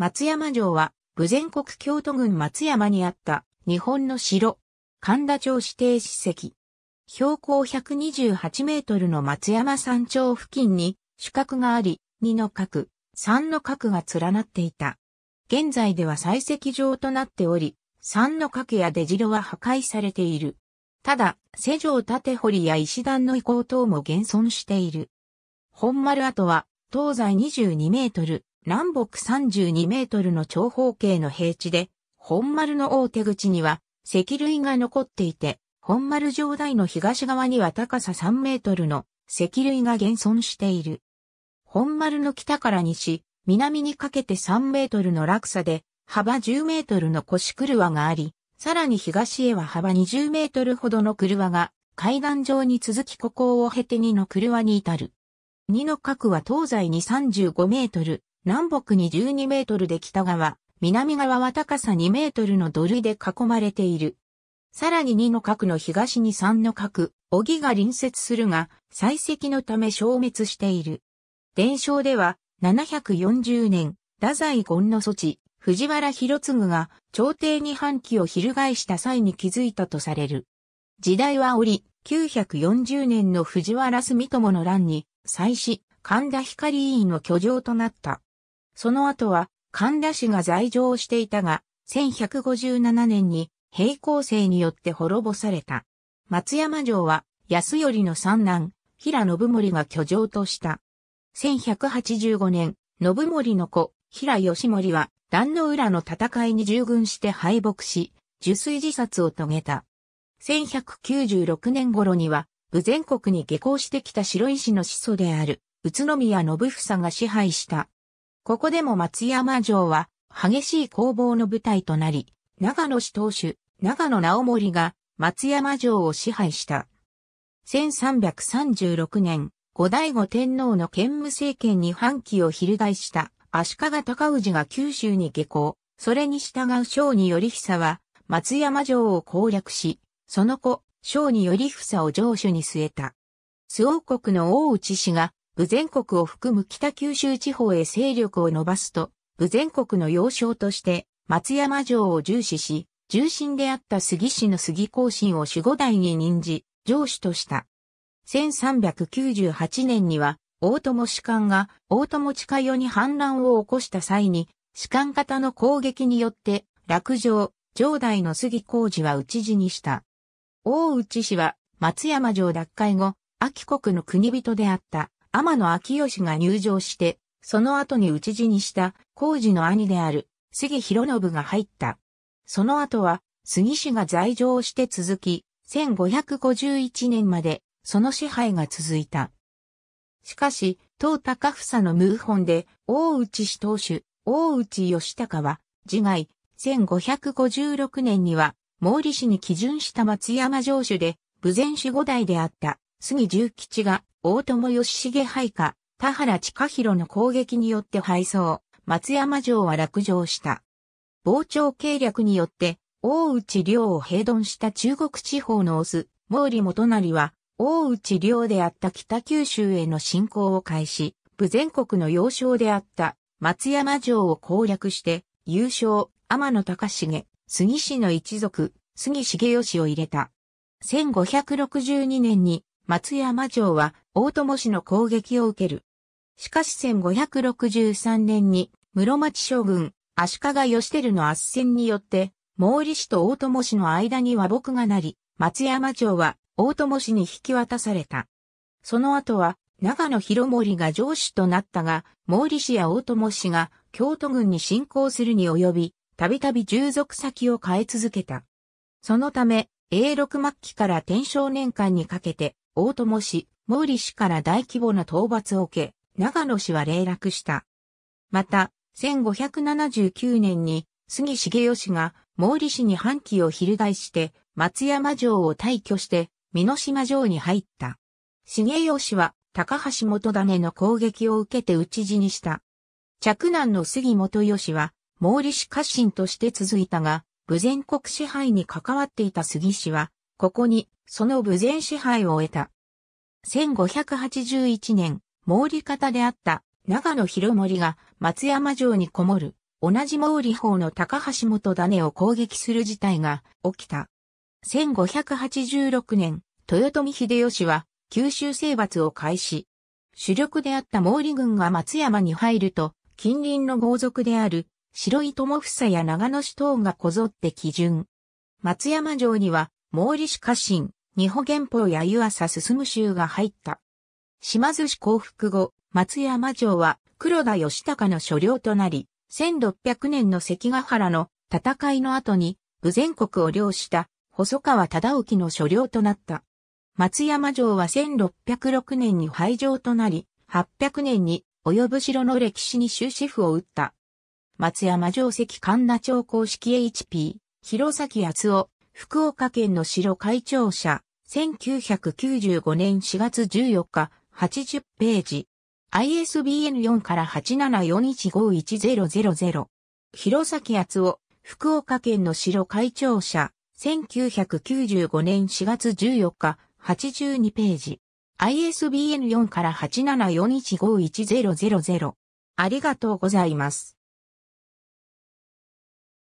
松山城は、武前国京都郡松山にあった日本の城、神田町指定史跡。標高128メートルの松山山頂付近に主角があり、2の角、3の角が連なっていた。現在では採石場となっており、3の角や出城は破壊されている。ただ、施城縦堀や石段の遺構等も現存している。本丸跡は、東西22メートル、南北32メートルの長方形の平地で、本丸の大手口には石類が残っていて、本丸上台の東側には高さ3メートルの石類が現存している。本丸の北から西、南にかけて3メートルの落差で、幅10メートルの腰車があり、さらに東へは幅20メートルほどの車が、階段上に続きここを経て2の車に至る。2の角は東西に35メートル、南北に12メートルで北側、南側は高さ2メートルの土塁で囲まれている。さらに2の角の東に3の角、小木が隣接するが、採石のため消滅している。伝承では、740年、太宰権の措置、藤原広次が朝廷に反旗を翻した際に気づいたとされる。時代は折、940年の藤原住友の乱に、祭祀、神田光委員の居城となった。その後は神田氏が在場していたが、1157年に平行生によって滅ぼされた。松山城は安頼の三男、平信盛が居城とした。1185年、信盛の子、平義盛は、壇の浦の戦いに従軍して敗北し、受水自殺を遂げた。1196年頃には、武全国に下校してきた白石の始祖である、宇都宮信房が支配したここでも松山城は激しい攻防の舞台となり、長野市当主、長野直盛が松山城を支配した。1336年、後醍醐天皇の兼務政権に反旗を翻した足利尊氏が九州に下校、それに従う将に頼久は松山城を攻略し、その後、将に頼久を城主に据えた。諏訪国の大内氏が武全国を含む北九州地方へ勢力を伸ばすと、武全国の要衝として松山城を重視し、重臣であった杉氏の杉行進を守護代に任じ、上司とした。1398年には、大友士官が大友近代世に反乱を起こした際に、士官方の攻撃によって、落城、城代の杉工事は討ち死にした。大内氏は、松山城奪回後、秋国の国人であった。天野昭義が入場して、その後に討ち死にした工事の兄である杉広信が入った。その後は杉氏が在場して続き、1551年までその支配が続いた。しかし、当高房の謀反で、大内氏当主、大内義高は、自害、1556年には、毛利氏に基準した松山城主で、武前氏五代であった、杉十吉が、大友義重配下、田原近弘の攻撃によって敗走、松山城は落城した。傍聴計略によって、大内領を平凡した中国地方のオス、毛利元成は、大内領であった北九州への侵攻を開始、部全国の要衝であった松山城を攻略して、優勝、天野隆重、杉氏の一族、杉重義を入れた。1562年に松山城は大友氏の攻撃を受ける。しかし1563年に室町将軍足利義輝の圧戦によって毛利氏と大友氏の間に和睦がなり、松山城は大友氏に引き渡された。その後は長野広森が城主となったが、毛利氏や大友氏が京都軍に侵攻するに及び、たびたび従属先を変え続けた。そのため、永禄末期から天正年間にかけて、大友氏、毛利氏から大規模な討伐を受け、長野氏は霊落した。また、1579年に杉重義が毛利氏に反旗を翻して、松山城を退去して、美濃島城に入った。重義は高橋元種の攻撃を受けて討ち死にした。嫡男の杉元義は、毛利氏家臣として続いたが、武前国支配に関わっていた杉氏は、ここに、その無前支配を得た。1581年、毛利方であった長野広森が松山城にこもる、同じ毛利法の高橋元種を攻撃する事態が起きた。1586年、豊臣秀吉は九州征伐を開始。主力であった毛利軍が松山に入ると、近隣の豪族である白井友房や長野市等がこぞって基準。松山城には毛利氏家臣、日本原法や湯浅進州が入った。島津氏降伏後、松山城は黒田義高の所領となり、1600年の関ヶ原の戦いの後に、武全国を領した細川忠興の所領となった。松山城は1606年に廃城となり、800年に及ぶ城の歴史に終止符を打った。松山城跡神田町公式 HP、弘前厚夫、福岡県の城会長社、1995年4月14日、80ページ。ISBN 4から874151000。弘前厚夫、福岡県の城会長社、1995年4月14日、82ページ。ISBN4 から874151000。ありがとうございます。